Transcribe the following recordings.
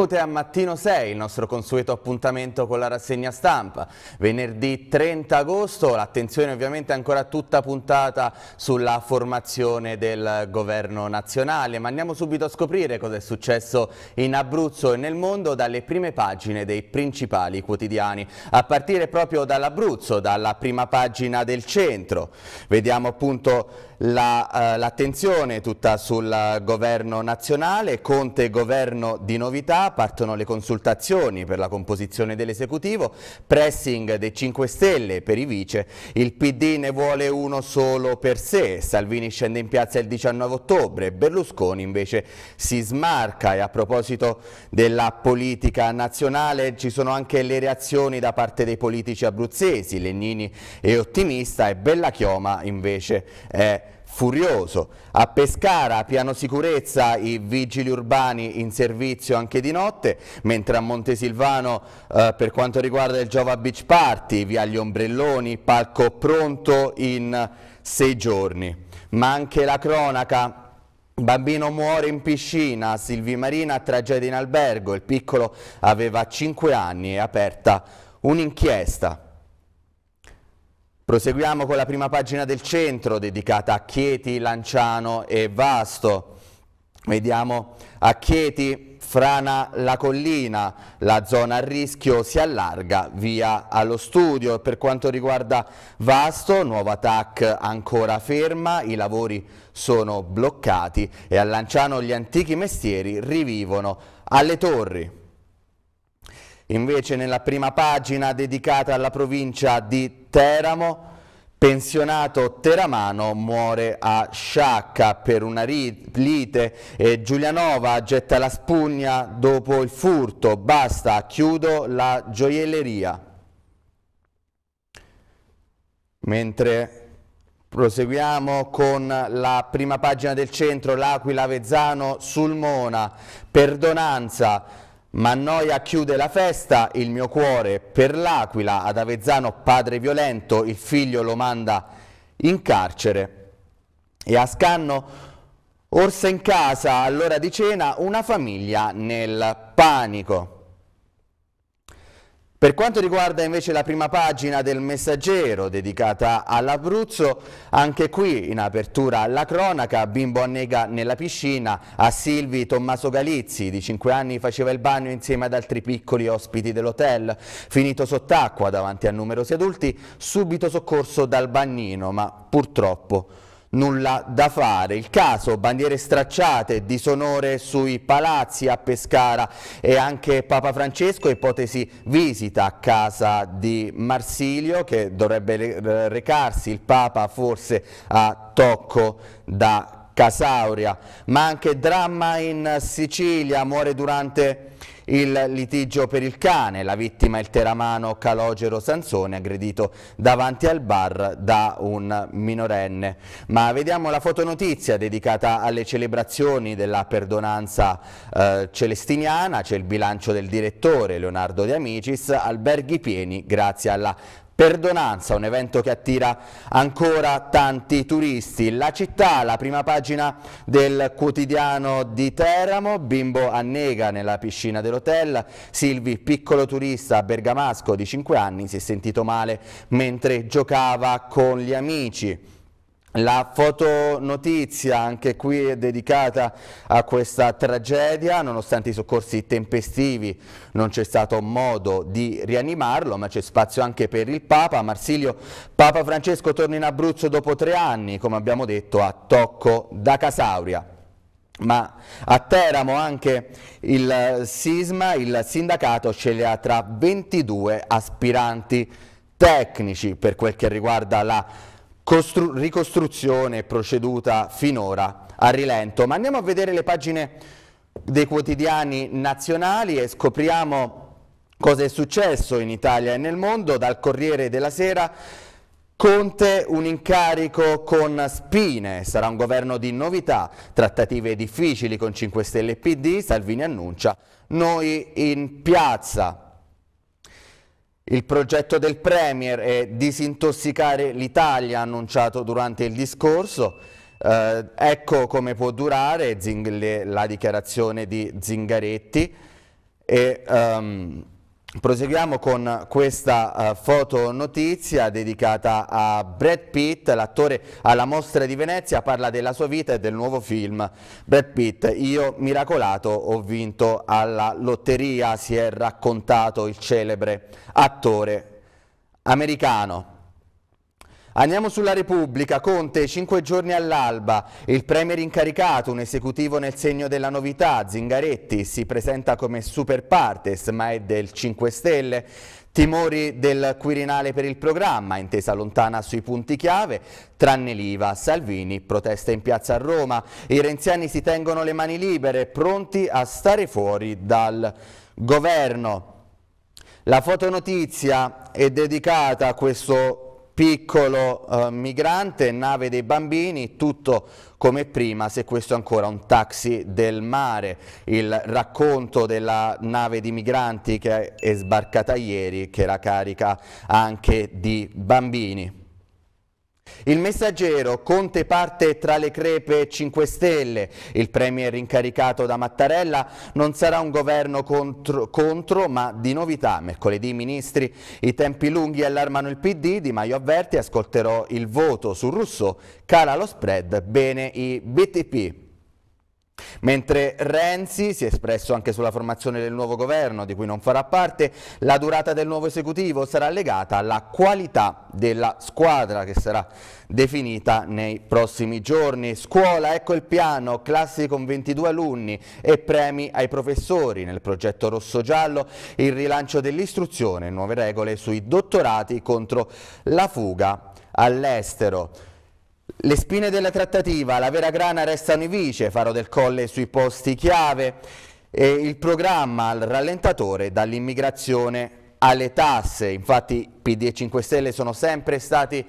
Ote a Mattino 6, il nostro consueto appuntamento con la rassegna stampa. Venerdì 30 agosto, l'attenzione ovviamente ancora tutta puntata sulla formazione del governo nazionale, ma andiamo subito a scoprire cosa è successo in Abruzzo e nel mondo dalle prime pagine dei principali quotidiani, a partire proprio dall'Abruzzo, dalla prima pagina del centro. Vediamo appunto l'attenzione la, eh, tutta sul governo nazionale, Conte governo di novità, partono le consultazioni per la composizione dell'esecutivo, pressing dei 5 Stelle per i vice, il PD ne vuole uno solo per sé, Salvini scende in piazza il 19 ottobre, Berlusconi invece si smarca e a proposito della politica nazionale ci sono anche le reazioni da parte dei politici abruzzesi, Lennini è ottimista e Bella Chioma invece è furioso. A Pescara, piano sicurezza, i vigili urbani in servizio anche di notte, mentre a Montesilvano eh, per quanto riguarda il Giova Beach Party, via gli ombrelloni, palco pronto in sei giorni. Ma anche la cronaca Bambino muore in piscina, Silvi Marina tragedia in albergo, il piccolo aveva 5 anni e aperta un'inchiesta. Proseguiamo con la prima pagina del centro dedicata a Chieti, Lanciano e Vasto. Vediamo a Chieti frana la collina, la zona a rischio si allarga via allo studio. Per quanto riguarda Vasto, nuova TAC ancora ferma, i lavori sono bloccati e a Lanciano gli antichi mestieri rivivono alle torri. Invece nella prima pagina dedicata alla provincia di Teramo, pensionato teramano muore a Sciacca per una lite, e Giulianova getta la spugna dopo il furto, basta, chiudo la gioielleria. Mentre Proseguiamo con la prima pagina del centro, l'Aquila Vezzano, Sulmona, Perdonanza, ma Mannoia chiude la festa, il mio cuore per l'Aquila, ad Avezzano padre violento, il figlio lo manda in carcere. E a Scanno, orsa in casa, all'ora di cena, una famiglia nel panico. Per quanto riguarda invece la prima pagina del messaggero dedicata all'Abruzzo, anche qui in apertura alla cronaca, bimbo annega nella piscina, a Silvi Tommaso Galizzi di 5 anni faceva il bagno insieme ad altri piccoli ospiti dell'hotel, finito sott'acqua davanti a numerosi adulti, subito soccorso dal bagnino, ma purtroppo nulla da fare. Il caso, bandiere stracciate, disonore sui palazzi a Pescara e anche Papa Francesco, ipotesi visita a casa di Marsilio che dovrebbe recarsi il Papa forse a Tocco da Casauria, ma anche dramma in Sicilia, muore durante il litigio per il cane, la vittima è il teramano Calogero Sansone aggredito davanti al bar da un minorenne. Ma vediamo la fotonotizia dedicata alle celebrazioni della perdonanza eh, celestiniana, c'è il bilancio del direttore Leonardo De Amicis, alberghi pieni grazie alla Perdonanza, un evento che attira ancora tanti turisti. La città, la prima pagina del quotidiano di Teramo, bimbo annega nella piscina dell'hotel, Silvi, piccolo turista bergamasco di 5 anni, si è sentito male mentre giocava con gli amici. La fotonotizia anche qui è dedicata a questa tragedia, nonostante i soccorsi tempestivi non c'è stato modo di rianimarlo, ma c'è spazio anche per il Papa. Marsilio, Papa Francesco torna in Abruzzo dopo tre anni, come abbiamo detto, a Tocco da Casauria. Ma a Teramo anche il sisma, il sindacato sceglie tra 22 aspiranti tecnici per quel che riguarda la ricostruzione proceduta finora a rilento, ma andiamo a vedere le pagine dei quotidiani nazionali e scopriamo cosa è successo in Italia e nel mondo dal Corriere della Sera. Conte un incarico con spine, sarà un governo di novità, trattative difficili con 5 Stelle e PD, Salvini annuncia, noi in piazza. Il progetto del Premier è disintossicare l'Italia, annunciato durante il discorso. Eh, ecco come può durare Zing la dichiarazione di Zingaretti. E, um, Proseguiamo con questa uh, fotonotizia dedicata a Brad Pitt, l'attore alla mostra di Venezia, parla della sua vita e del nuovo film. Brad Pitt, io miracolato ho vinto alla lotteria, si è raccontato il celebre attore americano. Andiamo sulla Repubblica, Conte, cinque giorni all'alba, il Premier incaricato, un esecutivo nel segno della novità, Zingaretti si presenta come super partes ma è del 5 Stelle, timori del Quirinale per il programma, intesa lontana sui punti chiave, tranne l'IVA, Salvini protesta in piazza a Roma, i renziani si tengono le mani libere, pronti a stare fuori dal governo. La fotonotizia è dedicata a questo piccolo eh, migrante, nave dei bambini, tutto come prima, se questo è ancora un taxi del mare. Il racconto della nave di migranti che è sbarcata ieri, che era carica anche di bambini. Il messaggero, Conte parte tra le crepe 5 Stelle, il Premier incaricato da Mattarella, non sarà un governo contro, contro, ma di novità. Mercoledì, ministri, i tempi lunghi allarmano il PD, Di Maio avverte, ascolterò il voto su Rousseau, cala lo spread, bene i BTP. Mentre Renzi si è espresso anche sulla formazione del nuovo governo, di cui non farà parte, la durata del nuovo esecutivo sarà legata alla qualità della squadra che sarà definita nei prossimi giorni. Scuola, ecco il piano, classi con 22 alunni e premi ai professori. Nel progetto rosso-giallo il rilancio dell'istruzione, nuove regole sui dottorati contro la fuga all'estero. Le spine della trattativa, la vera grana restano i vice, farò del Colle sui posti chiave e il programma al rallentatore dall'immigrazione alle tasse. Infatti PD e 5 Stelle sono sempre stati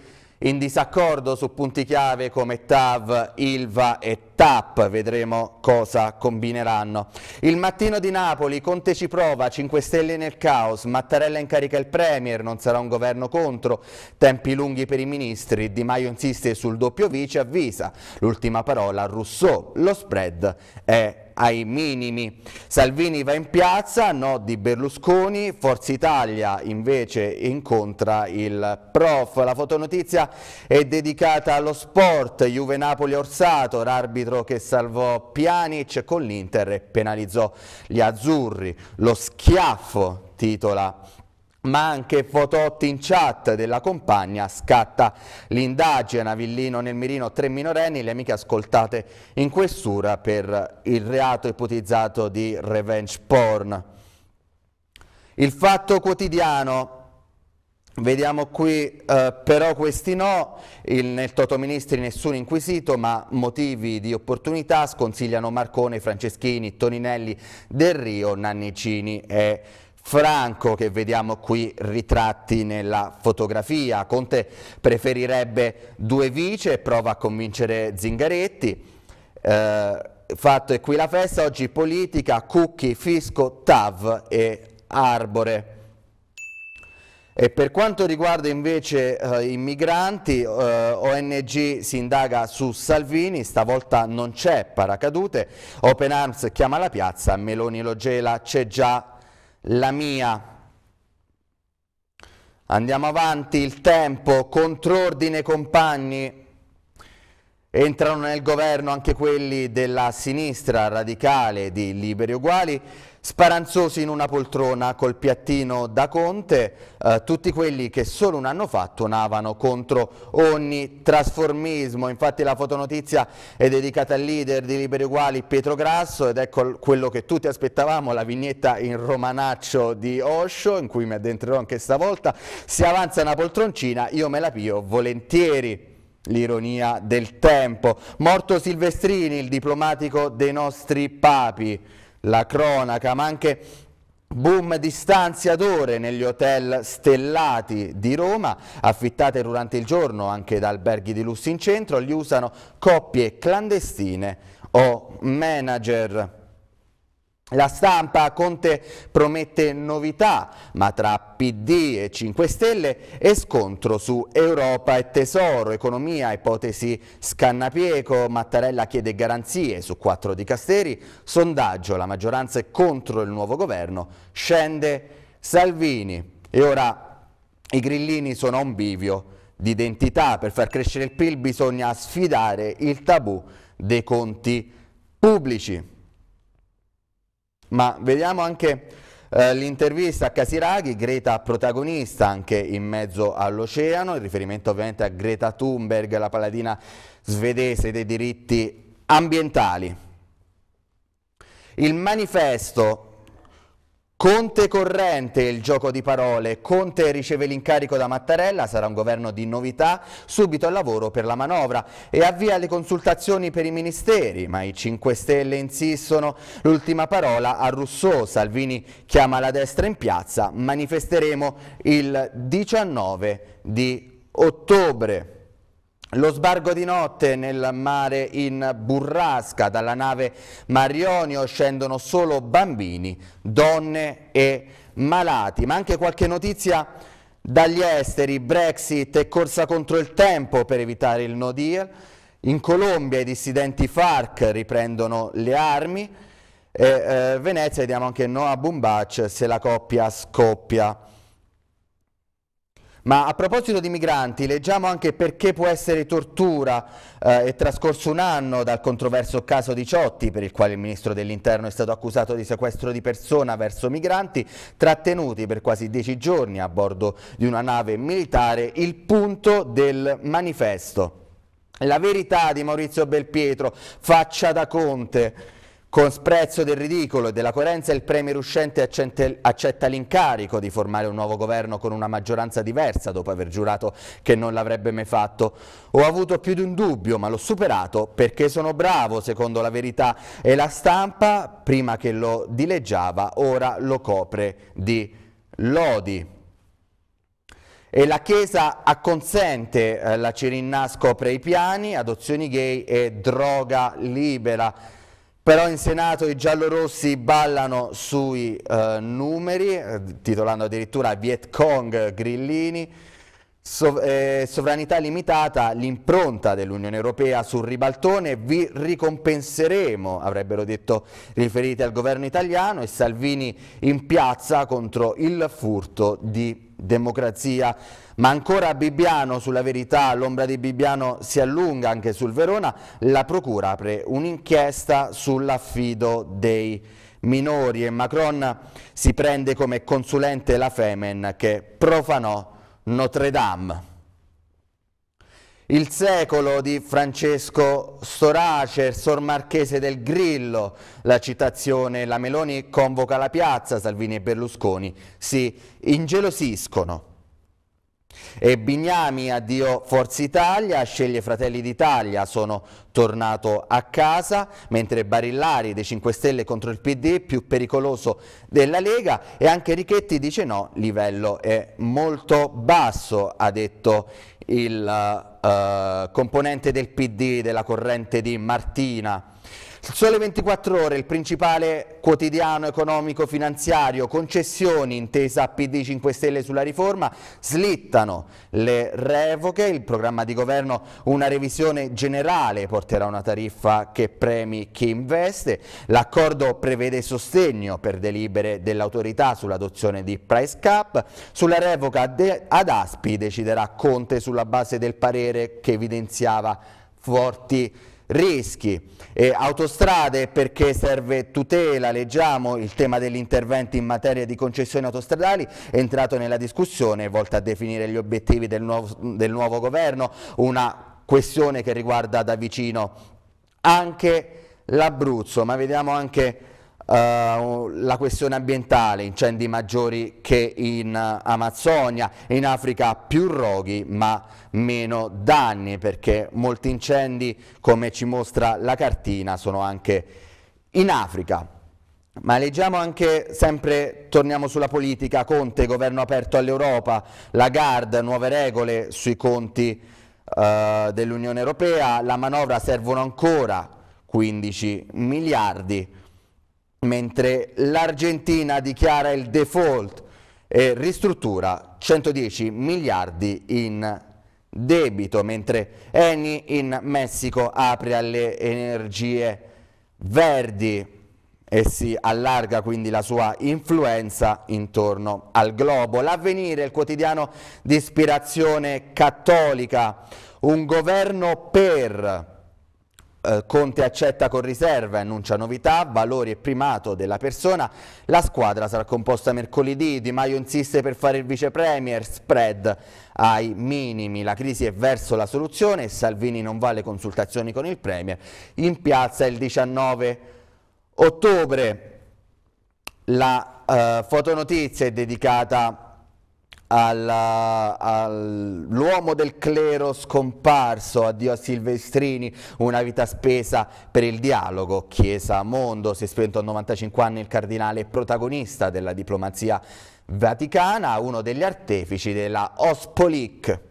in disaccordo su punti chiave come TAV, ILVA e TAP, vedremo cosa combineranno. Il mattino di Napoli, Conte ci prova, 5 Stelle nel caos, Mattarella incarica il Premier, non sarà un governo contro, tempi lunghi per i ministri, Di Maio insiste sul doppio vice, avvisa, l'ultima parola a Rousseau, lo spread è ai minimi. Salvini va in piazza, no di Berlusconi, Forza Italia invece incontra il prof. La fotonotizia è dedicata allo sport, Juve Napoli Orsato, l'arbitro che salvò Pjanic con l'Inter e penalizzò gli azzurri. Lo schiaffo titola ma anche fototti in chat della compagna scatta l'indagine a Villino nel mirino tre minorenni le amiche ascoltate in questura per il reato ipotizzato di revenge porn il fatto quotidiano Vediamo qui eh, però questi no, il, nel Ministri nessun inquisito ma motivi di opportunità sconsigliano Marcone, Franceschini, Toninelli, Del Rio, Nannicini e Franco che vediamo qui ritratti nella fotografia. Conte preferirebbe due vice, prova a convincere Zingaretti. Eh, fatto è qui la festa, oggi politica, Cucchi, Fisco, Tav e Arbore. E per quanto riguarda invece eh, i migranti, eh, ONG si indaga su Salvini, stavolta non c'è paracadute, Open Arms chiama la piazza, Meloni lo gela, c'è già la mia. Andiamo avanti, il tempo, contrordine compagni, entrano nel governo anche quelli della sinistra radicale di Liberi Uguali, Sparanzosi in una poltrona col piattino da Conte, eh, tutti quelli che solo un anno fa tuonavano contro ogni trasformismo. Infatti la fotonotizia è dedicata al leader di Liberi Uguali Pietro Grasso ed ecco quello che tutti aspettavamo, la vignetta in romanaccio di Osho, in cui mi addentrerò anche stavolta. Si avanza una poltroncina, io me la pio volentieri. L'ironia del tempo. Morto Silvestrini, il diplomatico dei nostri papi la cronaca, ma anche Boom di stanziatore negli hotel stellati di Roma, affittate durante il giorno anche da alberghi di lusso in centro, li usano coppie clandestine o manager. La stampa, Conte promette novità, ma tra PD e 5 Stelle è scontro su Europa e Tesoro, economia, ipotesi Scannapieco, Mattarella chiede garanzie su quattro di Casteri, sondaggio, la maggioranza è contro il nuovo governo, scende Salvini. E ora i grillini sono a un bivio di identità, per far crescere il PIL bisogna sfidare il tabù dei conti pubblici. Ma vediamo anche eh, l'intervista a Casiraghi, Greta protagonista anche in mezzo all'oceano, in riferimento ovviamente a Greta Thunberg, la paladina svedese dei diritti ambientali. Il manifesto Conte corrente, il gioco di parole. Conte riceve l'incarico da Mattarella, sarà un governo di novità, subito al lavoro per la manovra e avvia le consultazioni per i ministeri, ma i 5 Stelle insistono. L'ultima parola a Rousseau, Salvini chiama la destra in piazza, manifesteremo il 19 di ottobre. Lo sbargo di notte nel mare in burrasca, dalla nave Marionio scendono solo bambini, donne e malati, ma anche qualche notizia dagli esteri, Brexit e corsa contro il tempo per evitare il no deal, in Colombia i dissidenti FARC riprendono le armi, e, eh, Venezia, vediamo anche Noah Bumbac se la coppia scoppia. Ma a proposito di migranti, leggiamo anche perché può essere tortura. Eh, è trascorso un anno dal controverso caso di Ciotti, per il quale il ministro dell'interno è stato accusato di sequestro di persona verso migranti, trattenuti per quasi dieci giorni a bordo di una nave militare, il punto del manifesto. La verità di Maurizio Belpietro, faccia da Conte. Con sprezzo del ridicolo e della coerenza il Premier uscente accetta l'incarico di formare un nuovo governo con una maggioranza diversa dopo aver giurato che non l'avrebbe mai fatto. Ho avuto più di un dubbio ma l'ho superato perché sono bravo secondo la verità e la stampa prima che lo dileggiava ora lo copre di lodi e la Chiesa acconsente eh, la Cirinna scopre i piani, adozioni gay e droga libera però in Senato i giallorossi ballano sui eh, numeri, eh, titolando addirittura Viet Cong Grillini, Sov eh, sovranità limitata, l'impronta dell'Unione Europea sul ribaltone, vi ricompenseremo, avrebbero detto riferiti al governo italiano e Salvini in piazza contro il furto di democrazia. Ma ancora Bibbiano sulla verità, l'ombra di Bibbiano si allunga anche sul Verona, la procura apre un'inchiesta sull'affido dei minori e Macron si prende come consulente la Femen che profanò Notre Dame. Il secolo di Francesco Storace, Sor Marchese del Grillo, la citazione La Meloni convoca la piazza, Salvini e Berlusconi si ingelosiscono. E Bignami, addio Forza Italia, sceglie Fratelli d'Italia, sono tornato a casa, mentre Barillari dei 5 Stelle contro il PD, più pericoloso della Lega, e anche Richetti dice no, livello è molto basso, ha detto il eh, componente del PD della corrente di Martina. Il Sole 24 Ore, il principale quotidiano economico-finanziario, concessioni intesa PD 5 Stelle sulla riforma, slittano le revoche, il programma di governo una revisione generale porterà a una tariffa che premi chi investe, l'accordo prevede sostegno per delibere dell'autorità sull'adozione di price cap, sulla revoca ad Aspi deciderà Conte sulla base del parere che evidenziava forti rischi. Eh, autostrade perché serve tutela, leggiamo il tema degli interventi in materia di concessioni autostradali, è entrato nella discussione, volta a definire gli obiettivi del nuovo, del nuovo governo, una questione che riguarda da vicino anche l'Abruzzo, ma vediamo anche eh, la questione ambientale, incendi maggiori che in Amazzonia, in Africa più roghi ma meno danni perché molti incendi come ci mostra la cartina sono anche in Africa. Ma leggiamo anche, sempre torniamo sulla politica, Conte, governo aperto all'Europa, Lagarde, nuove regole sui conti eh, dell'Unione Europea, la manovra servono ancora 15 miliardi, mentre l'Argentina dichiara il default e ristruttura 110 miliardi in debito, mentre Eni in Messico apre alle energie verdi e si allarga quindi la sua influenza intorno al globo. L'avvenire, il quotidiano di ispirazione cattolica, un governo per eh, Conte accetta con riserva, annuncia novità, valori e primato della persona. La squadra sarà composta mercoledì, Di Maio insiste per fare il vice premier, spread ai minimi, la crisi è verso la soluzione, Salvini non vale consultazioni con il premier. In piazza il 19 ottobre la eh, fotonotizia è dedicata a all'uomo del clero scomparso, addio a Silvestrini, una vita spesa per il dialogo. Chiesa Mondo, si è spento a 95 anni il cardinale protagonista della diplomazia vaticana, uno degli artefici della Ospolic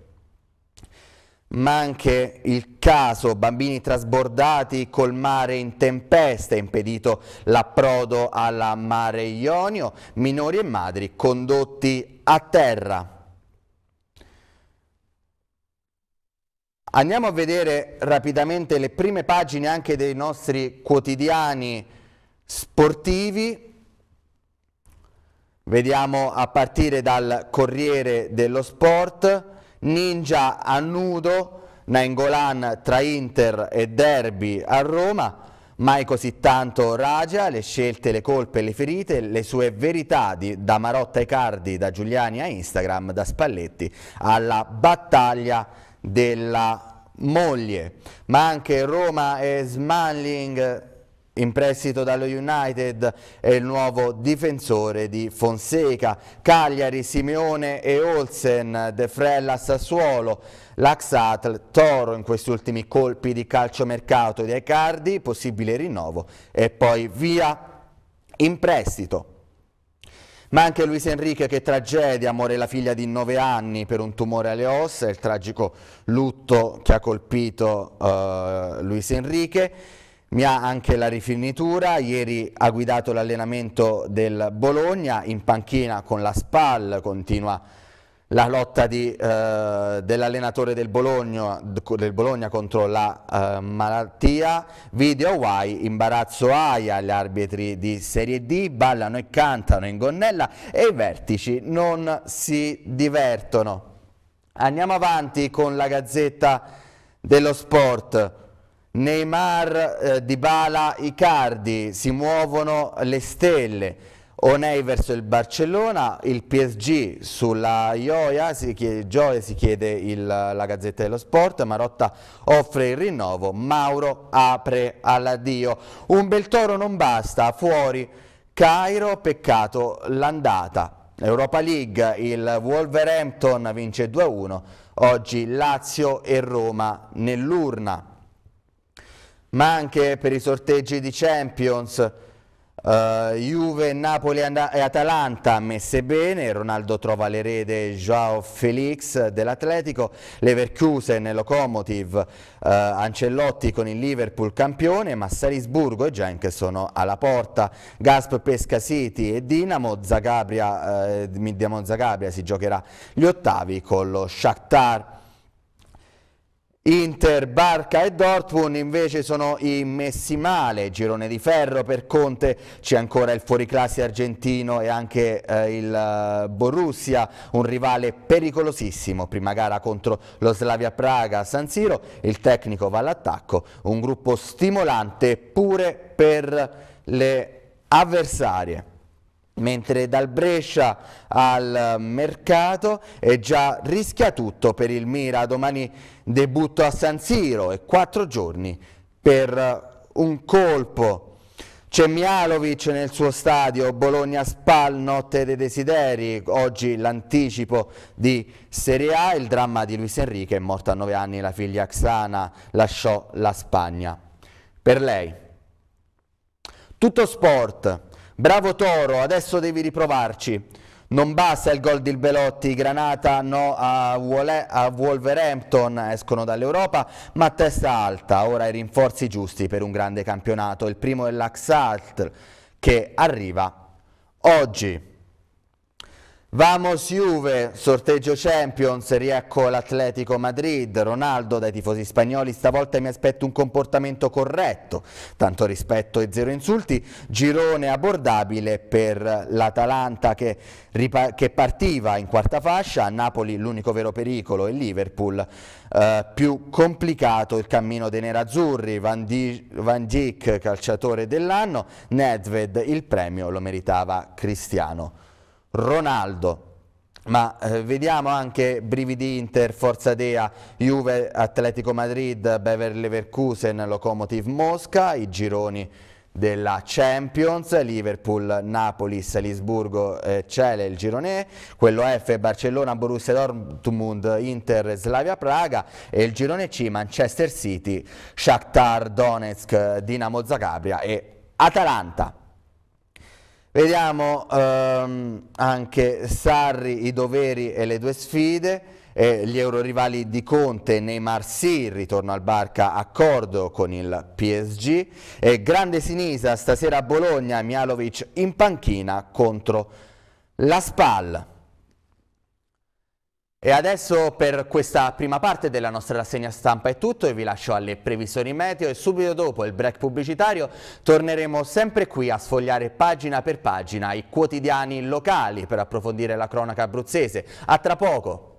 ma anche il caso bambini trasbordati col mare in tempesta, impedito l'approdo alla mare Ionio, minori e madri condotti a terra. Andiamo a vedere rapidamente le prime pagine anche dei nostri quotidiani sportivi. Vediamo a partire dal Corriere dello Sport Ninja a nudo, Nainggolan tra Inter e Derby a Roma, mai così tanto Ragia, le scelte, le colpe le ferite, le sue verità di, da Marotta ai Cardi, da Giuliani a Instagram, da Spalletti alla battaglia della moglie, ma anche Roma e Smalling in prestito dallo United è il nuovo difensore di Fonseca, Cagliari, Simeone e Olsen, De Frella, Sassuolo, Laxatl, Toro in questi ultimi colpi di calciomercato di Aicardi, possibile rinnovo e poi via in prestito. Ma anche Luis Enrique che tragedia, muore la figlia di 9 anni per un tumore alle ossa, il tragico lutto che ha colpito uh, Luis Enrique mi ha anche la rifinitura, ieri ha guidato l'allenamento del Bologna, in panchina con la SPAL, continua la lotta eh, dell'allenatore del, del, Bologna contro la eh, malattia, video guai, imbarazzo aia, gli arbitri di Serie D ballano e cantano in gonnella e i vertici non si divertono. Andiamo avanti con la Gazzetta dello Sport. Neymar, eh, Dybala, Icardi, si muovono le stelle. Onei verso il Barcellona, il PSG sulla Gioia, si chiede, Gioia si chiede il, la Gazzetta dello Sport, Marotta offre il rinnovo, Mauro apre all'addio. Un bel toro non basta, fuori Cairo, peccato l'andata. Europa League, il Wolverhampton vince 2-1, oggi Lazio e Roma nell'urna ma anche per i sorteggi di Champions. Uh, Juve, Napoli e Atalanta messe bene, Ronaldo trova l'erede Joao Felix dell'Atletico, Leverkusen, Lokomotiv, uh, eh, Ancellotti con il Liverpool campione, ma Salisburgo e Genk sono alla porta, Gasp pesca City e Dinamo, Zagabria, uh, Zagabria si giocherà gli ottavi con lo Shakhtar. Inter, Barca e Dortmund invece sono i messi male, girone di ferro per Conte, c'è ancora il fuoriclassi argentino e anche eh, il eh, Borussia, un rivale pericolosissimo, prima gara contro lo Slavia Praga a San Siro, il tecnico va all'attacco, un gruppo stimolante pure per le avversarie mentre dal Brescia al mercato è già rischia tutto per il Mira, domani debutto a San Siro e quattro giorni per eh, un colpo. C'è Mialovic nel suo stadio, Bologna-Spal, notte dei desideri, oggi l'anticipo di Serie A, il dramma di Luis Enrique, è morto a nove anni la figlia Xana, lasciò la Spagna. Per lei. Tutto sport Bravo Toro, adesso devi riprovarci. Non basta il gol di Belotti, Granata no a, Wolverhampton, escono dall'Europa, ma testa alta, ora i rinforzi giusti per un grande campionato. Il primo è l'Axalt che arriva oggi. Vamos Juve, sorteggio Champions, riecco l'Atletico Madrid, Ronaldo dai tifosi spagnoli, stavolta mi aspetto un comportamento corretto, tanto rispetto e zero insulti, girone abbordabile per l'Atalanta che, che, partiva in quarta fascia, Napoli l'unico vero pericolo e Liverpool eh, più complicato il cammino dei nerazzurri, Van, Di Van Dijk calciatore dell'anno, Nedved il premio lo meritava Cristiano Ronaldo. Ma eh, vediamo anche Brividi Inter, Forza Dea, Juve, Atletico Madrid, Beverly Verkusen, Lokomotiv Mosca, i gironi della Champions, Liverpool, Napoli, Salisburgo, eh, Cele, il girone E, quello F, Barcellona, Borussia Dortmund, Inter, Slavia, Praga e il girone C, Manchester City, Shakhtar, Donetsk, Dinamo Zagabria e Atalanta. Vediamo ehm, anche Sarri, i doveri e le due sfide. Eh, gli eurorivali di Conte, Neymar sì, ritorno al Barca, accordo con il PSG. Eh, grande Sinisa, stasera a Bologna, Mialovic in panchina contro la Spal. E adesso per questa prima parte della nostra rassegna stampa è tutto e vi lascio alle previsioni meteo e subito dopo il break pubblicitario torneremo sempre qui a sfogliare pagina per pagina i quotidiani locali per approfondire la cronaca abruzzese. A tra poco!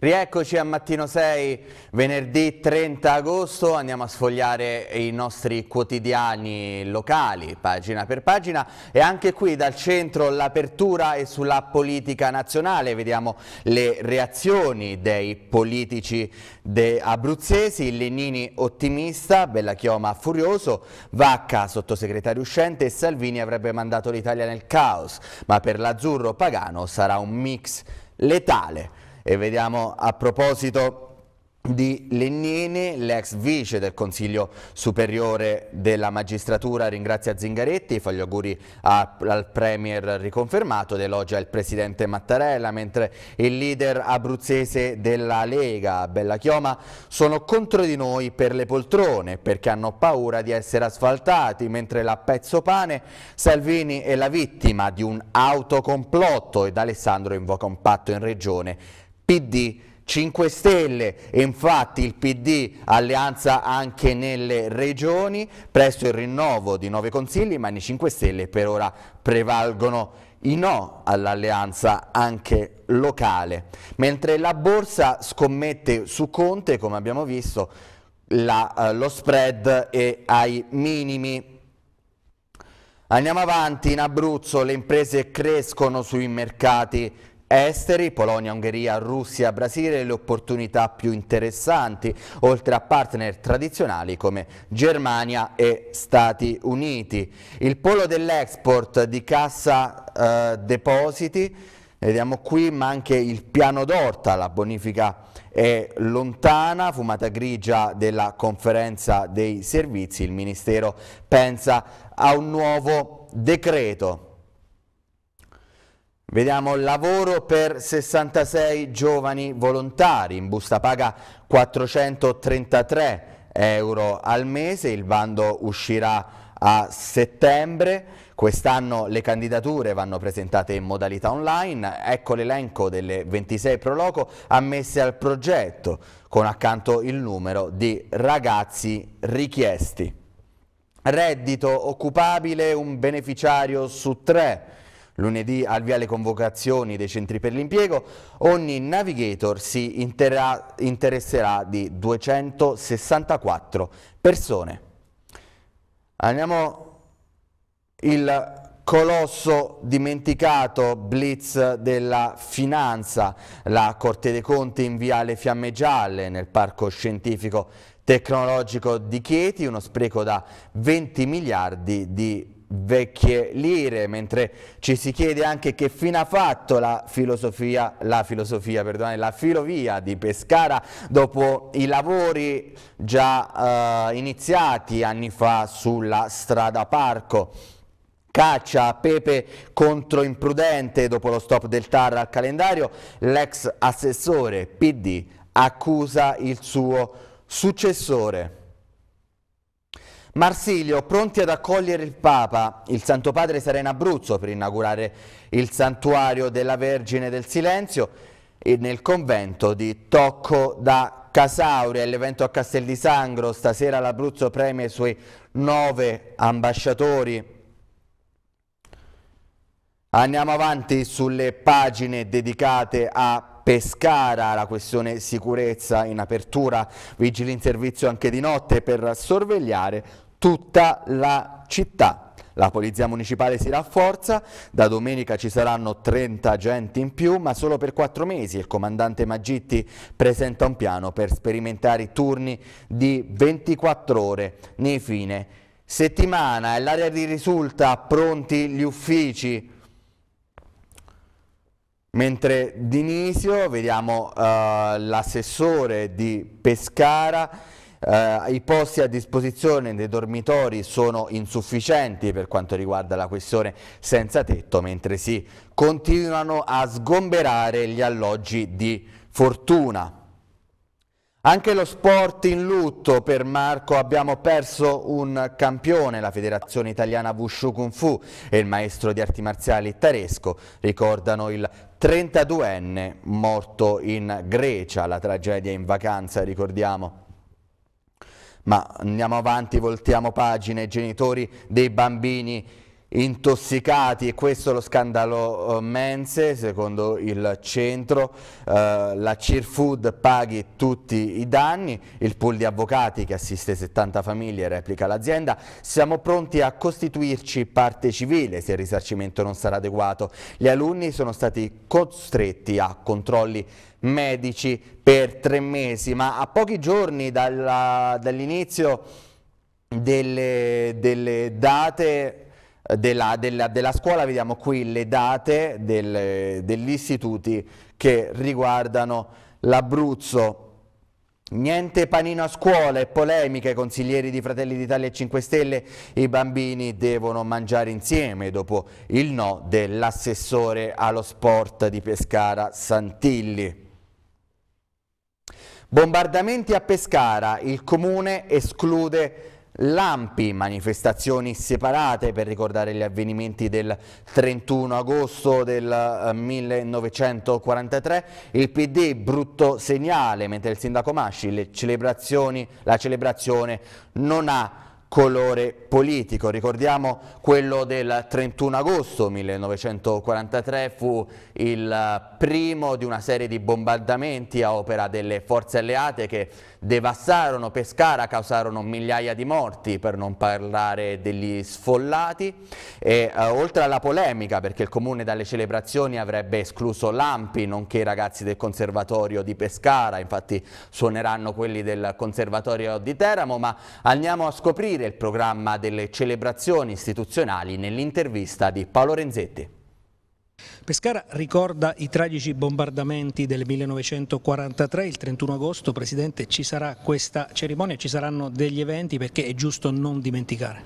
Rieccoci a mattino 6, venerdì 30 agosto, andiamo a sfogliare i nostri quotidiani locali, pagina per pagina e anche qui dal centro l'apertura è sulla politica nazionale, vediamo le reazioni dei politici de abruzzesi, Lenini ottimista, Bellachioma furioso, Vacca sottosegretario uscente e Salvini avrebbe mandato l'Italia nel caos, ma per l'azzurro pagano sarà un mix letale. E vediamo a proposito di Lennini, l'ex vice del Consiglio Superiore della Magistratura, ringrazia Zingaretti, fa gli auguri a, al Premier riconfermato ed elogia il Presidente Mattarella, mentre il leader abruzzese della Lega, Bella Chioma, sono contro di noi per le poltrone, perché hanno paura di essere asfaltati, mentre la Pezzo Pane, Salvini è la vittima di un autocomplotto ed Alessandro invoca un patto in regione PD 5 Stelle infatti il PD alleanza anche nelle regioni, presto il rinnovo di nove consigli, ma nei 5 Stelle per ora prevalgono i no all'alleanza anche locale. Mentre la borsa scommette su Conte, come abbiamo visto, la, eh, lo spread è ai minimi. Andiamo avanti, in Abruzzo le imprese crescono sui mercati esteri, Polonia, Ungheria, Russia, Brasile le opportunità più interessanti, oltre a partner tradizionali come Germania e Stati Uniti. Il polo dell'export di cassa eh, depositi, vediamo qui, ma anche il piano d'orta, la bonifica è lontana, fumata grigia della conferenza dei servizi, il Ministero pensa a un nuovo decreto Vediamo lavoro per 66 giovani volontari, in busta paga 433 euro al mese, il bando uscirà a settembre. Quest'anno le candidature vanno presentate in modalità online, ecco l'elenco delle 26 proloco ammesse al progetto, con accanto il numero di ragazzi richiesti. Reddito occupabile un beneficiario su tre, Lunedì al via le convocazioni dei centri per l'impiego, ogni navigator si interesserà di 264 persone. Andiamo il colosso dimenticato, blitz della finanza, la Corte dei Conti invia le fiamme gialle nel parco scientifico tecnologico di Chieti, uno spreco da 20 miliardi di vecchie lire, mentre ci si chiede anche che fine ha fatto la filosofia, la filosofia, perdone, la filovia di Pescara dopo i lavori già eh, iniziati anni fa sulla strada Parco. Caccia a Pepe contro imprudente dopo lo stop del TAR al calendario, l'ex assessore PD accusa il suo successore. Marsilio, pronti ad accogliere il Papa, il Santo Padre sarà in Abruzzo per inaugurare il santuario della Vergine del Silenzio e nel convento di Tocco da Casauria, L'evento a Castel di Sangro, stasera l'Abruzzo preme i suoi nove ambasciatori. Andiamo avanti sulle pagine dedicate a Pescara, la questione sicurezza in apertura, vigili in servizio anche di notte per sorvegliare tutta la città. La polizia municipale si rafforza, da domenica ci saranno 30 agenti in più, ma solo per quattro mesi. Il comandante Magitti presenta un piano per sperimentare i turni di 24 ore nei fine settimana. L'area di risulta, pronti gli uffici, Mentre d'inizio vediamo eh, l'assessore di Pescara, eh, I posti a disposizione dei dormitori sono insufficienti per quanto riguarda la questione senza tetto, mentre si continuano a sgomberare gli alloggi di fortuna. Anche lo sport in lutto per Marco, abbiamo perso un campione, la federazione italiana Wushu Kung Fu e il maestro di arti marziali Taresco ricordano il 32enne morto in Grecia, la tragedia in vacanza ricordiamo. Ma andiamo avanti, voltiamo pagine, genitori dei bambini intossicati e questo è lo scandalo eh, Mense secondo il centro eh, la Cirfood paghi tutti i danni il pool di avvocati che assiste 70 famiglie replica l'azienda siamo pronti a costituirci parte civile se il risarcimento non sarà adeguato gli alunni sono stati costretti a controlli medici per tre mesi ma a pochi giorni dall'inizio dall delle, delle date della, della, della, scuola vediamo qui le date del, degli istituti che riguardano l'Abruzzo. Niente panino a scuola e polemiche, consiglieri di Fratelli d'Italia e 5 Stelle, i bambini devono mangiare insieme dopo il no dell'assessore allo sport di Pescara Santilli. Bombardamenti a Pescara, il comune esclude Lampi, manifestazioni separate per ricordare gli avvenimenti del 31 agosto del 1943, eh, il PD brutto segnale, mentre il sindaco Masci le celebrazioni, la celebrazione non ha colore politico. Ricordiamo quello del 31 agosto 1943, fu il primo di una serie di bombardamenti a opera delle forze alleate che devastarono Pescara, causarono migliaia di morti, per non parlare degli sfollati. E, eh, oltre alla polemica, perché il comune dalle celebrazioni avrebbe escluso Lampi, nonché i ragazzi del conservatorio di Pescara, infatti suoneranno quelli del conservatorio di Teramo, ma andiamo a scoprire approfondire il programma delle celebrazioni istituzionali nell'intervista di Paolo Renzetti. Pescara ricorda i tragici bombardamenti del 1943, il 31 agosto Presidente ci sarà questa cerimonia, ci saranno degli eventi perché è giusto non dimenticare.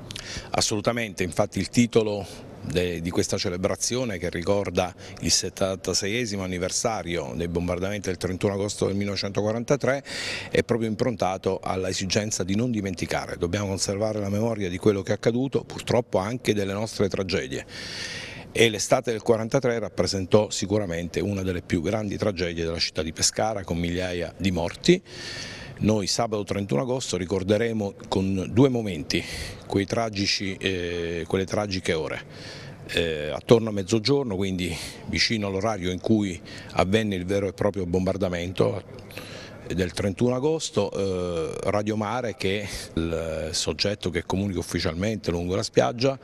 Assolutamente, infatti il titolo di questa celebrazione che ricorda il 76 anniversario dei bombardamenti del 31 agosto del 1943 è proprio improntato all'esigenza di non dimenticare, dobbiamo conservare la memoria di quello che è accaduto, purtroppo anche delle nostre tragedie e l'estate del 1943 rappresentò sicuramente una delle più grandi tragedie della città di Pescara con migliaia di morti. Noi sabato 31 agosto ricorderemo con due momenti tragici, eh, quelle tragiche ore. Eh, attorno a mezzogiorno, quindi vicino all'orario in cui avvenne il vero e proprio bombardamento, del 31 agosto eh, Radio Mare che è il soggetto che comunica ufficialmente lungo la spiaggia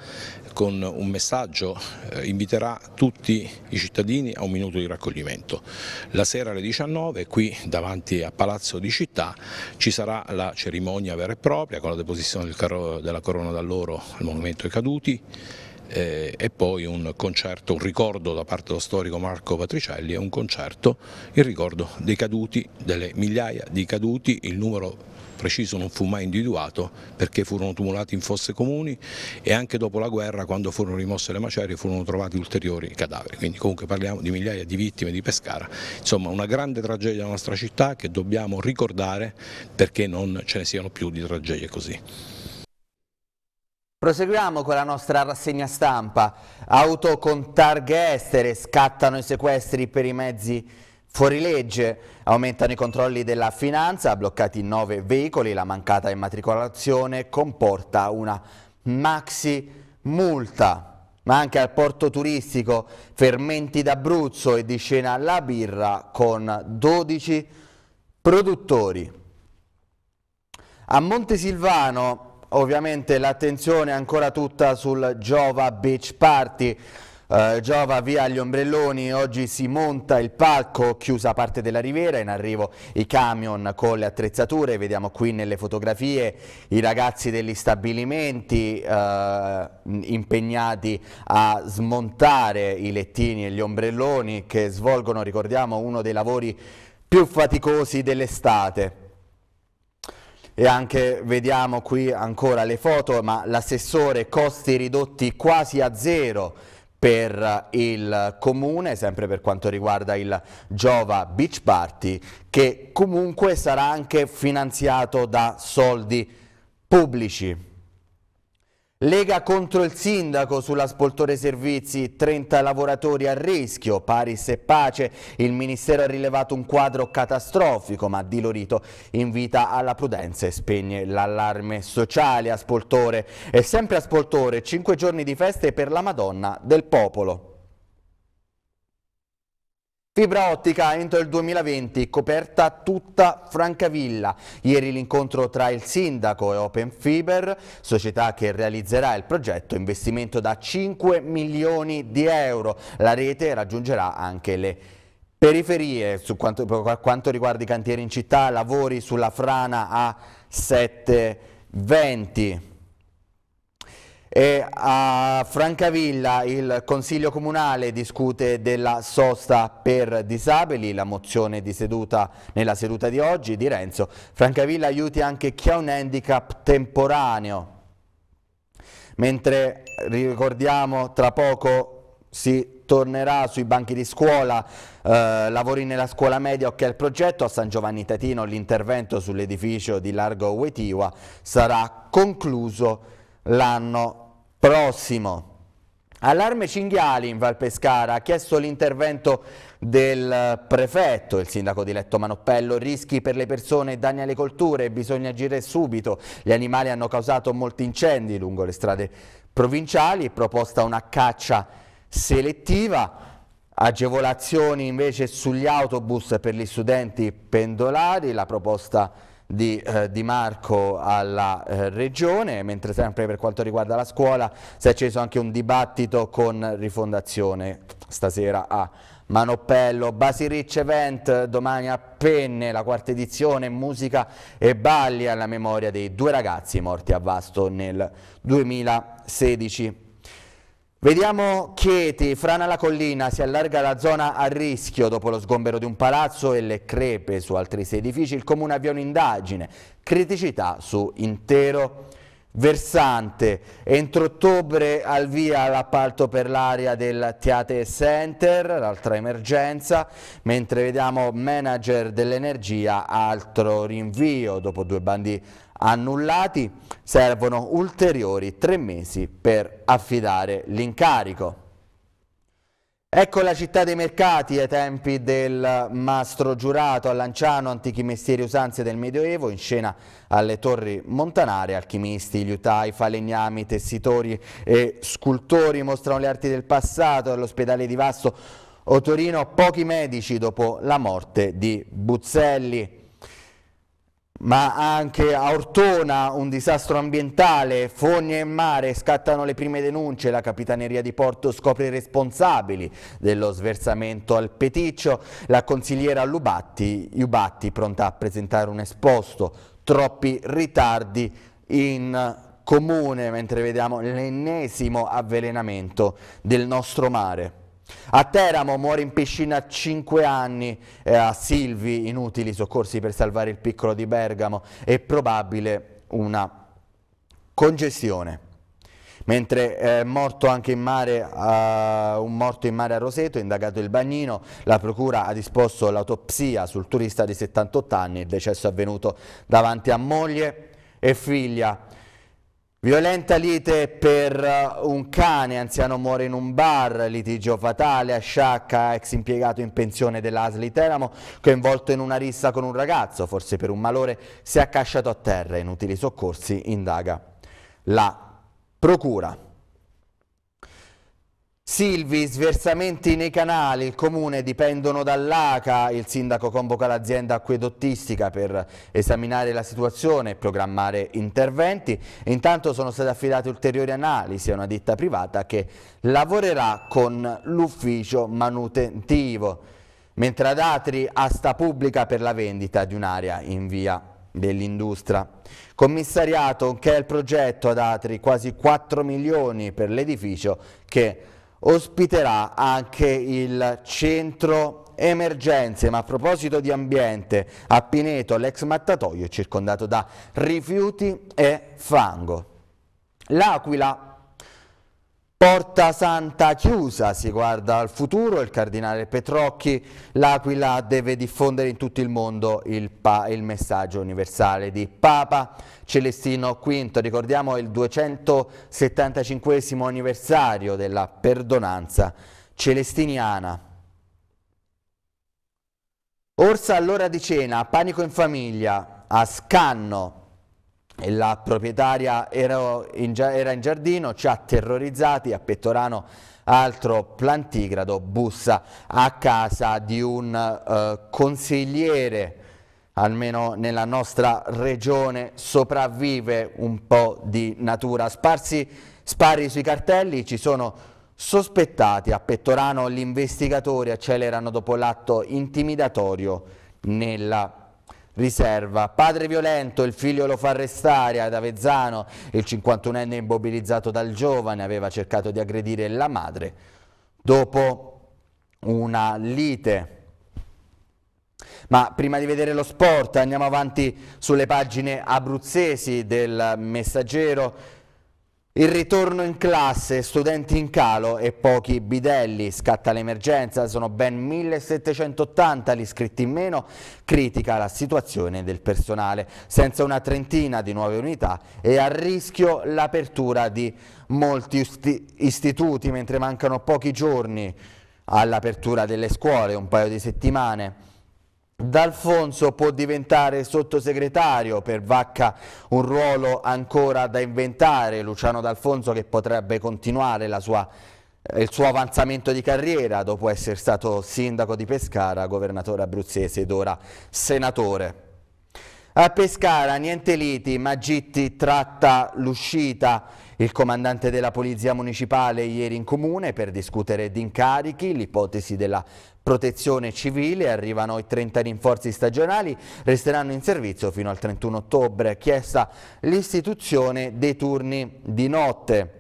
con un messaggio eh, inviterà tutti i cittadini a un minuto di raccoglimento. La sera alle 19 qui davanti a Palazzo di Città ci sarà la cerimonia vera e propria con la deposizione del della corona d'alloro al Monumento ai Caduti eh, e poi un concerto, un ricordo da parte dello storico Marco Patricielli è un concerto in ricordo dei caduti, delle migliaia di caduti, il numero preciso non fu mai individuato perché furono tumulati in fosse comuni e anche dopo la guerra quando furono rimosse le macerie furono trovati ulteriori cadaveri, quindi comunque parliamo di migliaia di vittime di Pescara, insomma una grande tragedia della nostra città che dobbiamo ricordare perché non ce ne siano più di tragedie così. Proseguiamo con la nostra rassegna stampa. Auto con targhe estere, scattano i sequestri per i mezzi fuorilegge, aumentano i controlli della finanza, bloccati nove veicoli, la mancata immatricolazione comporta una maxi multa. Ma anche al porto turistico, fermenti d'Abruzzo e di scena la birra con 12 produttori. A Montesilvano ovviamente l'attenzione ancora tutta sul Giova Beach Party. Uh, Giova via agli ombrelloni, oggi si monta il palco, chiusa parte della riviera, in arrivo i camion con le attrezzature, vediamo qui nelle fotografie i ragazzi degli stabilimenti uh, impegnati a smontare i lettini e gli ombrelloni che svolgono, ricordiamo, uno dei lavori più faticosi dell'estate e anche vediamo qui ancora le foto, ma l'assessore costi ridotti quasi a zero per il comune, sempre per quanto riguarda il Giova Beach Party, che comunque sarà anche finanziato da soldi pubblici. Lega contro il sindaco sulla spoltore servizi, 30 lavoratori a rischio, Paris e Pace. Il ministero ha rilevato un quadro catastrofico, ma Di Lorito invita alla prudenza e spegne l'allarme sociale. a spoltore. e sempre a spoltore, 5 giorni di feste per la Madonna del Popolo. Fibra ottica entro il 2020, coperta tutta Francavilla. Ieri l'incontro tra il sindaco e Open Fiber, società che realizzerà il progetto, investimento da 5 milioni di euro. La rete raggiungerà anche le periferie su quanto, per quanto riguarda i cantieri in città, lavori sulla frana A720. E a Francavilla il Consiglio Comunale discute della sosta per disabili, la mozione di seduta nella seduta di oggi di Renzo. Francavilla aiuti anche chi ha un handicap temporaneo. Mentre ricordiamo tra poco si tornerà sui banchi di scuola, eh, lavori nella scuola media, ok al progetto, a San Giovanni Tatino l'intervento sull'edificio di Largo Uetiwa sarà concluso l'anno Prossimo. Allarme cinghiali in Val Pescara, ha chiesto l'intervento del prefetto, il sindaco di Letto Manoppello, rischi per le persone e danni alle colture, bisogna agire subito, gli animali hanno causato molti incendi lungo le strade provinciali, è proposta una caccia selettiva, agevolazioni invece sugli autobus per gli studenti pendolari, la proposta di eh, Di Marco alla eh, Regione, mentre sempre per quanto riguarda la scuola si è acceso anche un dibattito con Rifondazione stasera a Manoppello, Basiricce Event, domani a Penne, la quarta edizione, musica e balli alla memoria dei due ragazzi morti a Vasto nel 2016. Vediamo Chieti, frana la collina, si allarga la zona a rischio dopo lo sgombero di un palazzo e le crepe su altri sei edifici, il comune avvia un'indagine, criticità su intero versante. Entro ottobre al via l'appalto per l'area del Tiate Center, l'altra emergenza, mentre vediamo manager dell'energia, altro rinvio dopo due bandi annullati, servono ulteriori tre mesi per affidare l'incarico. Ecco la città dei mercati ai tempi del mastro giurato a Lanciano, antichi mestieri e usanze del Medioevo, in scena alle torri montanare, alchimisti, liutai, falegnami, tessitori e scultori mostrano le arti del passato, all'ospedale di Vasto o Torino pochi medici dopo la morte di Buzzelli ma anche a Ortona un disastro ambientale, fogne e mare, scattano le prime denunce, la Capitaneria di Porto scopre i responsabili dello sversamento al Peticcio, la consigliera Lubatti, Iubatti pronta a presentare un esposto, troppi ritardi in comune mentre vediamo l'ennesimo avvelenamento del nostro mare. A Teramo muore in piscina a 5 anni, eh, a Silvi inutili soccorsi per salvare il piccolo di Bergamo, è probabile una congestione. Mentre eh, è morto anche in mare, uh, un morto in mare a Roseto, indagato il bagnino, la procura ha disposto l'autopsia sul turista di 78 anni, il decesso è avvenuto davanti a moglie e figlia. Violenta lite per uh, un cane, anziano muore in un bar, litigio fatale a Sciacca, ex impiegato in pensione dell'Asli Teramo, coinvolto in una rissa con un ragazzo, forse per un malore, si è accasciato a terra, inutili soccorsi, indaga la procura. Silvi, sversamenti nei canali, il comune dipendono dall'ACA, il sindaco convoca l'azienda acquedottistica per esaminare la situazione e programmare interventi. Intanto sono state affidate ulteriori analisi a una ditta privata che lavorerà con l'ufficio manutentivo, mentre ad Atri asta pubblica per la vendita di un'area in via dell'industria. Commissariato che è il progetto ad Atri, quasi 4 milioni per l'edificio che ospiterà anche il centro emergenze, ma a proposito di ambiente, a Pineto l'ex mattatoio è circondato da rifiuti e fango. L'Aquila Porta Santa chiusa, si guarda al futuro, il cardinale Petrocchi, l'Aquila deve diffondere in tutto il mondo il, il, messaggio universale di Papa Celestino V, ricordiamo il 275 anniversario della perdonanza celestiniana. Orsa all'ora di cena, panico in famiglia, a Scanno, la proprietaria era in, giardino, ci ha terrorizzati a Pettorano altro plantigrado bussa a casa di un eh, consigliere almeno nella nostra regione sopravvive un po' di natura sparsi spari sui cartelli ci sono sospettati a Pettorano gli investigatori accelerano dopo l'atto intimidatorio nella riserva. Padre violento, il figlio lo fa arrestare ad Avezzano, il 51enne immobilizzato dal giovane aveva cercato di aggredire la madre dopo una lite. Ma prima di vedere lo sport andiamo avanti sulle pagine abruzzesi del messaggero il ritorno in classe, studenti in calo e pochi bidelli. Scatta l'emergenza, sono ben 1780 gli iscritti in meno. Critica la situazione del personale, senza una trentina di nuove unità e a rischio l'apertura di molti istituti, mentre mancano pochi giorni all'apertura delle scuole, un paio di settimane. D'Alfonso può diventare sottosegretario per Vacca un ruolo ancora da inventare, Luciano D'Alfonso che potrebbe continuare sua, eh, il suo avanzamento di carriera dopo essere stato sindaco di Pescara, governatore abruzzese ed ora senatore. A Pescara niente liti, ma tratta l'uscita. Il comandante della Polizia Municipale ieri in comune per discutere di incarichi, l'ipotesi della protezione civile, arrivano i 30 rinforzi stagionali, resteranno in servizio fino al 31 ottobre, chiesta l'istituzione dei turni di notte.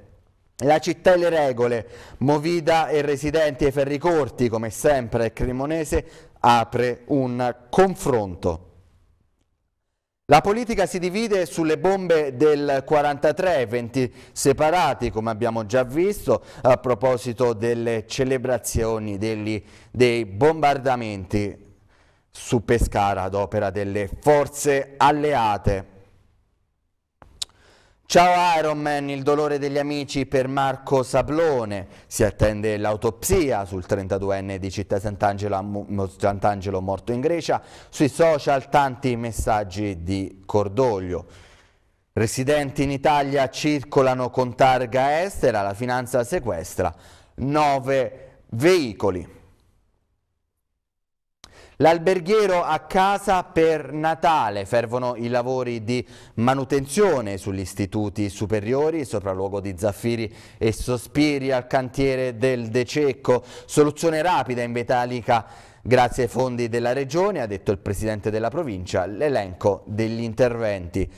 La città e le regole, Movida e residenti ai ferricorti, come sempre il Cremonese, apre un confronto. La politica si divide sulle bombe del 43, eventi separati come abbiamo già visto a proposito delle celebrazioni degli, dei bombardamenti su Pescara ad opera delle forze alleate. Ciao Iron Man, il dolore degli amici per Marco Sablone. Si attende l'autopsia sul 32enne di Città Sant'Angelo, Sant'Angelo morto in Grecia. Sui social tanti messaggi di cordoglio. Residenti in Italia circolano con targa estera, la finanza sequestra 9 veicoli. L'alberghiero a casa per Natale, fervono i lavori di manutenzione sugli istituti superiori, sopralluogo di zaffiri e sospiri al cantiere del Dececco, soluzione rapida in Vetalica grazie ai fondi della regione, ha detto il presidente della provincia, l'elenco degli interventi.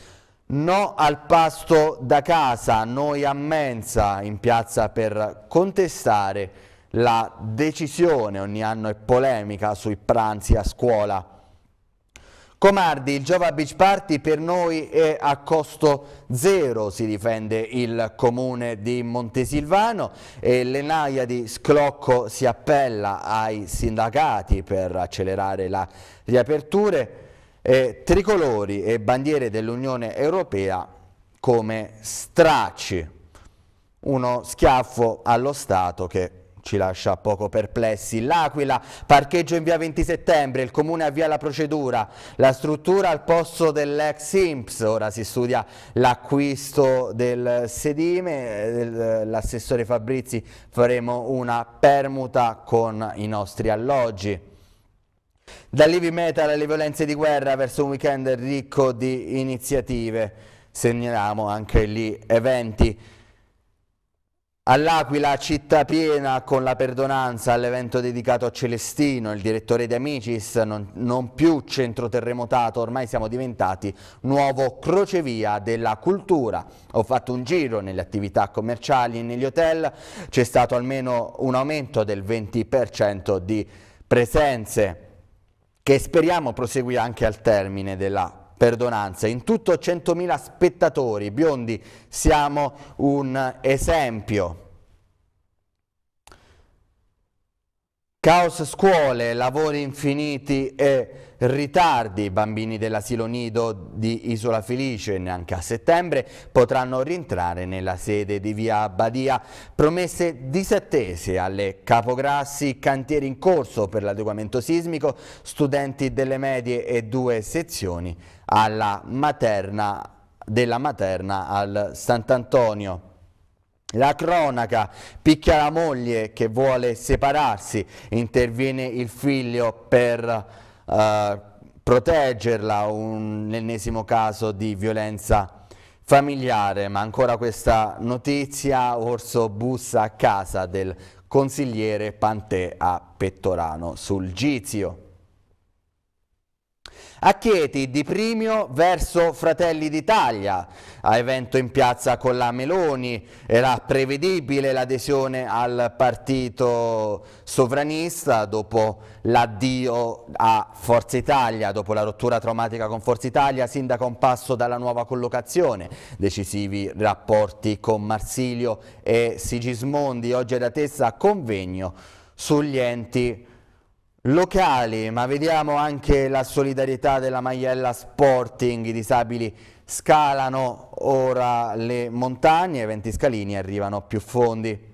No al pasto da casa, noi a mensa in piazza per contestare la decisione ogni anno è polemica sui pranzi a scuola. Comardi, il Giova Beach Party per noi è a costo zero, si difende il comune di Montesilvano e l'Enaia di Sclocco si appella ai sindacati per accelerare la riaperture. E tricolori e bandiere dell'Unione Europea come stracci, uno schiaffo allo Stato che ci lascia poco perplessi. L'Aquila, parcheggio in via 20 settembre, il comune avvia la procedura, la struttura al posto dell'ex IMPS, ora si studia l'acquisto del sedime, l'assessore Fabrizi faremo una permuta con i nostri alloggi. Dall'heavy metal alle violenze di guerra verso un weekend ricco di iniziative, segnaliamo anche lì eventi All'Aquila città piena con la perdonanza all'evento dedicato a Celestino, il direttore di Amicis, non, non, più centro terremotato, ormai siamo diventati nuovo crocevia della cultura. Ho fatto un giro nelle attività commerciali e negli hotel, c'è stato almeno un aumento del 20% di presenze che speriamo prosegua anche al termine della perdonanza. In tutto 100.000 spettatori, biondi, siamo un esempio. Caos scuole, lavori infiniti e ritardi. I Bambini dell'asilo nido di Isola Felice, neanche a settembre, potranno rientrare nella sede di via Badia. Promesse disattese alle Capograssi, cantieri in corso per l'adeguamento sismico, studenti delle medie e due sezioni materna, della materna al Sant'Antonio. La cronaca picchia la moglie che vuole separarsi, interviene il figlio per eh, proteggerla, un ennesimo caso di violenza familiare, ma ancora questa notizia, Orso bussa a casa del consigliere Pantè a Pettorano sul Gizio. A Chieti di Primio verso Fratelli d'Italia, a evento in piazza con la Meloni, era prevedibile l'adesione al partito sovranista dopo l'addio a Forza Italia, dopo la rottura traumatica con Forza Italia, sindaco un passo dalla nuova collocazione, decisivi rapporti con Marsilio e Sigismondi, oggi è da testa a convegno sugli enti locali, ma vediamo anche la solidarietà della Maiella Sporting, i disabili scalano ora le montagne, 20 scalini arrivano più fondi.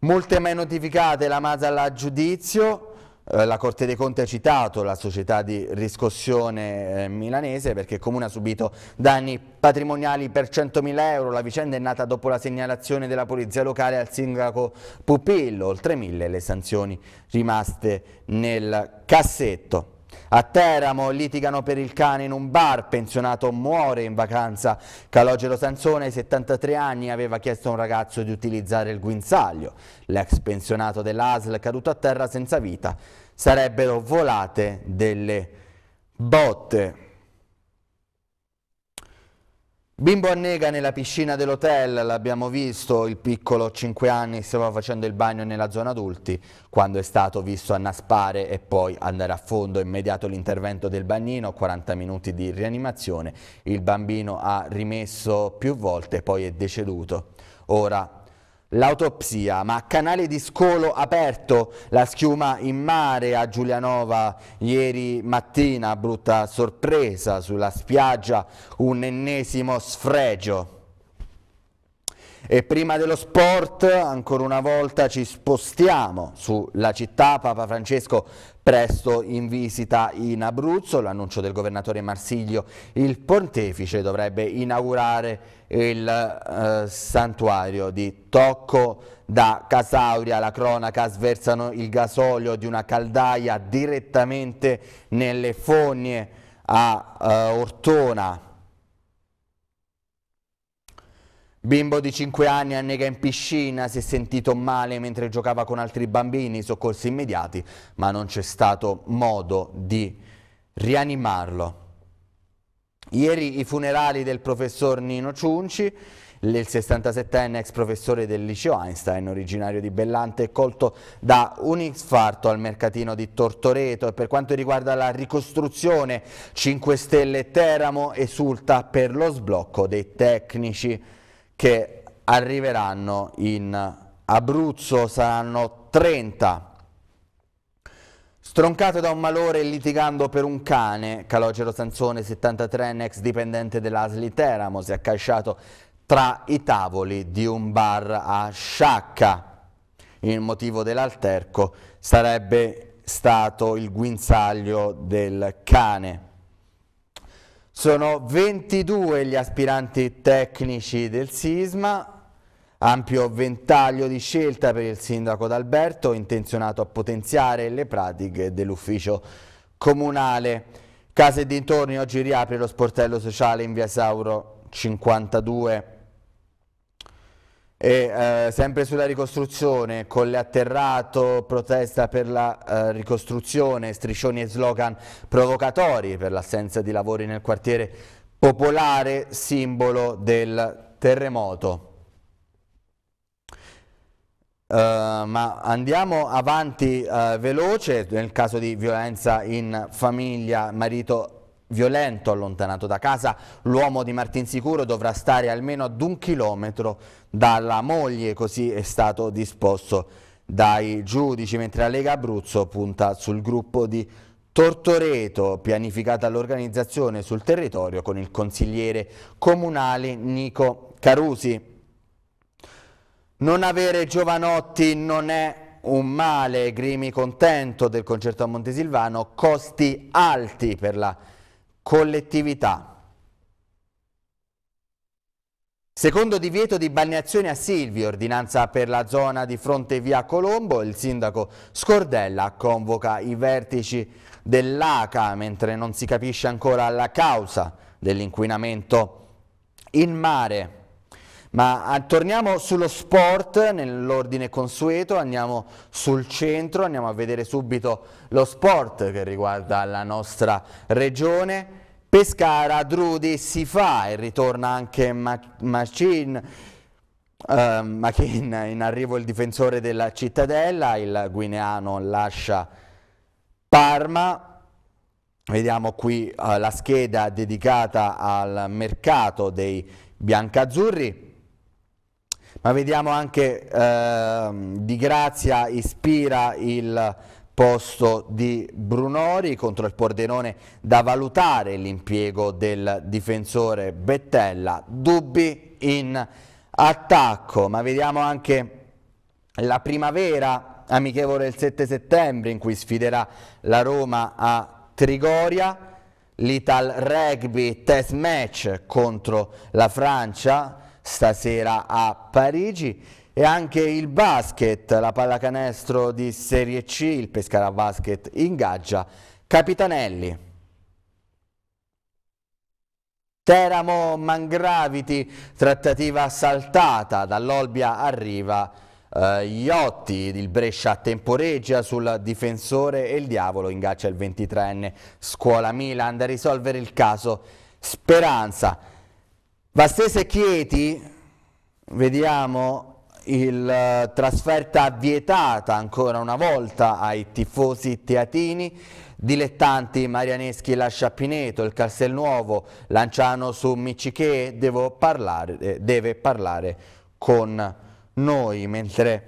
Molte mai notificate la Mazza a giudizio, eh, la Corte dei Conti ha citato la società di riscossione eh, milanese perché il Comune ha subito danni patrimoniali per 100.000 euro. La vicenda è nata dopo la segnalazione della Polizia Locale al sindaco Pupillo, oltre 1.000 le sanzioni rimaste nel cassetto. A Teramo litigano per il cane in un bar, pensionato muore in vacanza. Calogero Sansone, 73 anni, aveva chiesto a un ragazzo di utilizzare il guinzaglio. L'ex pensionato dell'ASL caduto a terra senza vita. Sarebbero volate delle botte. Bimbo annega nella piscina dell'hotel, l'abbiamo visto, il piccolo 5 anni stava facendo il bagno nella zona adulti quando è stato visto annaspare e poi andare a fondo, immediato l'intervento del bagnino, 40 minuti di rianimazione, il bambino ha rimesso più volte e poi è deceduto. Ora l'autopsia, ma canale di scolo aperto, la schiuma in mare a Giulianova ieri mattina, brutta sorpresa sulla spiaggia, un ennesimo sfregio. E prima dello sport, ancora una volta ci spostiamo sulla città, Papa Francesco presto in visita in Abruzzo, l'annuncio del governatore Marsiglio, il pontefice dovrebbe inaugurare il eh, santuario di Tocco da Casauria, la cronaca sversano il gasolio di una caldaia direttamente nelle fogne a eh, Ortona, Bimbo di 5 anni annega in piscina, si è sentito male mentre giocava con altri bambini, soccorsi immediati, ma non c'è stato modo di rianimarlo. Ieri i funerali del professor Nino Ciunci, il 67enne ex professore del liceo Einstein, originario di Bellante, è colto da un infarto al mercatino di Tortoreto e per quanto riguarda la ricostruzione 5 Stelle Teramo esulta per lo sblocco dei tecnici che arriveranno in Abruzzo, saranno 30. Stroncato da un malore e litigando per un cane, Calogero Sansone, 73enne, ex dipendente dell'Asli Teramo, si è accasciato tra i tavoli di un bar a Sciacca. Il motivo dell'alterco sarebbe stato il guinzaglio del cane. Sono 22 gli aspiranti tecnici del sisma, ampio ventaglio di scelta per il sindaco d'Alberto, intenzionato a potenziare le pratiche dell'ufficio comunale. Case e dintorni oggi riapre lo sportello sociale in via Sauro 52 e eh, sempre sulla ricostruzione, Colle Atterrato protesta per la eh, ricostruzione, striscioni e slogan provocatori per l'assenza di lavori nel quartiere popolare, simbolo del terremoto. Uh, ma andiamo avanti uh, veloce nel caso di violenza in famiglia marito violento allontanato da casa. L'uomo di Martinsicuro dovrà stare almeno ad un chilometro dalla moglie, così è stato disposto dai giudici, mentre la Lega Abruzzo punta sul gruppo di Tortoreto, pianificata l'organizzazione sul territorio con il consigliere comunale Nico Carusi. Non avere giovanotti non è un male, Grimi contento del concerto a Montesilvano, costi alti per la collettività. Secondo divieto di balneazione a Silvio, ordinanza per la zona di fronte via Colombo, il sindaco Scordella convoca i vertici dell'ACA mentre non si capisce ancora la causa dell'inquinamento in mare. Ma ah, torniamo sullo sport nell'ordine consueto, andiamo sul centro, andiamo a vedere subito lo sport che riguarda la nostra regione. Pescara, Drudi si fa e ritorna anche Machin, eh, Machin, in arrivo il difensore della cittadella, il guineano lascia Parma. Vediamo qui eh, la scheda dedicata al mercato dei biancazzurri ma vediamo anche eh, Di Grazia ispira il posto di Brunori contro il Pordenone da valutare l'impiego del difensore Bettella, dubbi in attacco, ma vediamo anche la primavera amichevole il 7 settembre in cui sfiderà la Roma a Trigoria, l'Ital Rugby test match contro la Francia, stasera a Parigi e anche il basket, la pallacanestro di Serie C, il Pescara Basket ingaggia Capitanelli. Teramo Mangraviti, trattativa saltata, dall'Olbia arriva eh, Iotti, il Brescia temporeggia sul difensore e il diavolo ingaccia il 23enne Scuola Milan da risolvere il caso Speranza. Vastese Chieti, vediamo il eh, trasferta vietata ancora una volta ai tifosi teatini, dilettanti Marianeschi lascia Pineto, il Castelnuovo, Lanciano su Miciche, parlare, eh, deve parlare con noi, mentre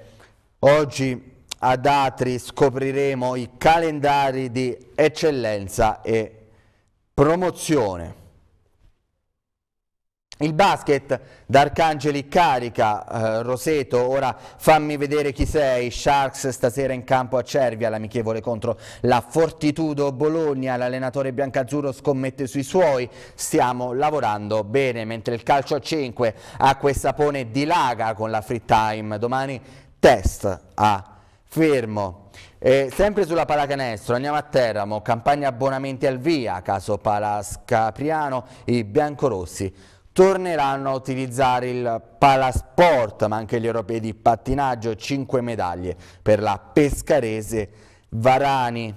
oggi ad Atri scopriremo i calendari di eccellenza e promozione. Il basket d'Arcangeli carica, eh, Roseto, ora fammi vedere chi sei, Sharks stasera in campo a Cervia, l'amichevole contro la Fortitudo Bologna, l'allenatore biancazzurro scommette sui suoi, stiamo lavorando bene, mentre il calcio a 5 a questa pone dilaga con la free time, domani test a Fermo. Eh, sempre sulla palacanestro, andiamo a Teramo, campagna abbonamenti al via, caso Palas Capriano, i biancorossi torneranno a utilizzare il palasport, ma anche gli europei di pattinaggio, 5 medaglie per la pescarese Varani.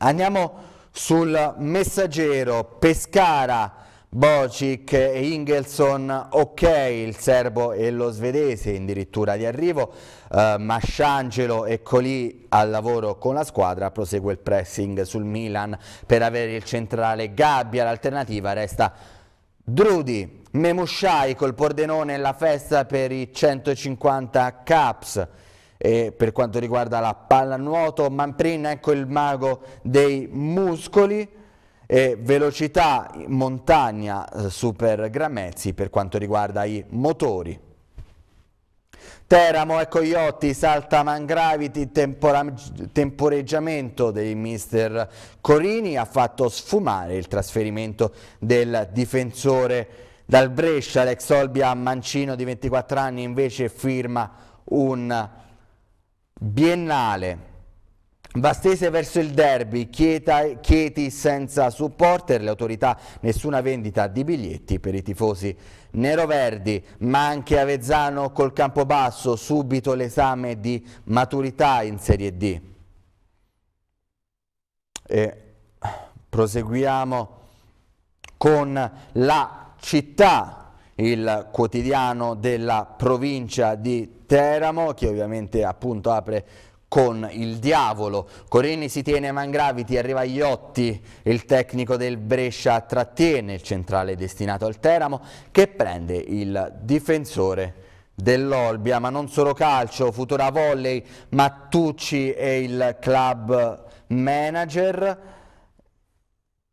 Andiamo sul messaggero Pescara, Bocic e Ingelson ok, il serbo e lo svedese addirittura di arrivo, eh, Masciangelo è Colì al lavoro con la squadra, prosegue il pressing sul Milan per avere il centrale Gabbia, l'alternativa resta Drudi, Memosciai col Pordenone la festa per i 150 caps. E per quanto riguarda la pallanuoto, Manprin ecco il mago dei muscoli, e velocità montagna eh, super Gramezzi per quanto riguarda i motori. Teramo e Coyotti, salta Mangraviti, temporeggiamento dei mister Corini ha fatto sfumare il trasferimento del difensore dal Brescia, l'ex Olbia Mancino di 24 anni invece firma un biennale. Vastese verso il derby, Chieta, Chieti senza supporter, le autorità nessuna vendita di biglietti per i tifosi Nero-Verdi, ma anche Avezzano col campo basso, subito l'esame di maturità in Serie D. E proseguiamo con la città il quotidiano della provincia di Teramo che ovviamente appunto apre con il diavolo. Corini si tiene a Mangraviti, arriva Iotti, il tecnico del Brescia trattiene il centrale destinato al Teramo che prende il difensore dell'Olbia, ma non solo calcio, futura volley, Mattucci e il club manager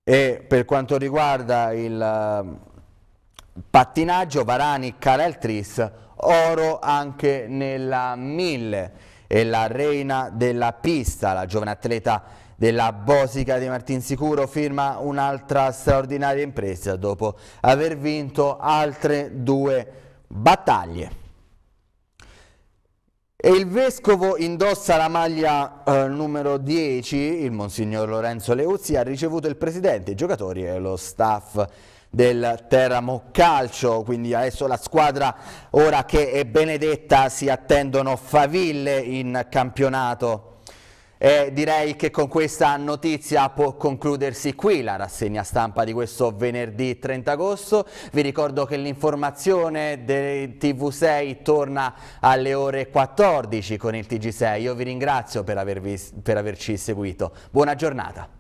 e per quanto riguarda il eh, pattinaggio Varani, Caleltris, oro anche nella mille è la reina della pista, la giovane atleta della Bosica di Martinsicuro firma un'altra straordinaria impresa dopo aver vinto altre due battaglie. E il vescovo indossa la maglia eh, numero 10, il monsignor Lorenzo Leuzzi, ha ricevuto il presidente, i giocatori e lo staff del Teramo Calcio, quindi adesso la squadra ora che è benedetta si attendono faville in campionato e direi che con questa notizia può concludersi qui la rassegna stampa di questo venerdì 30 agosto. Vi ricordo che l'informazione del TV6 torna alle ore 14 con il TG6. Io vi ringrazio per, avervi, per averci seguito. Buona giornata.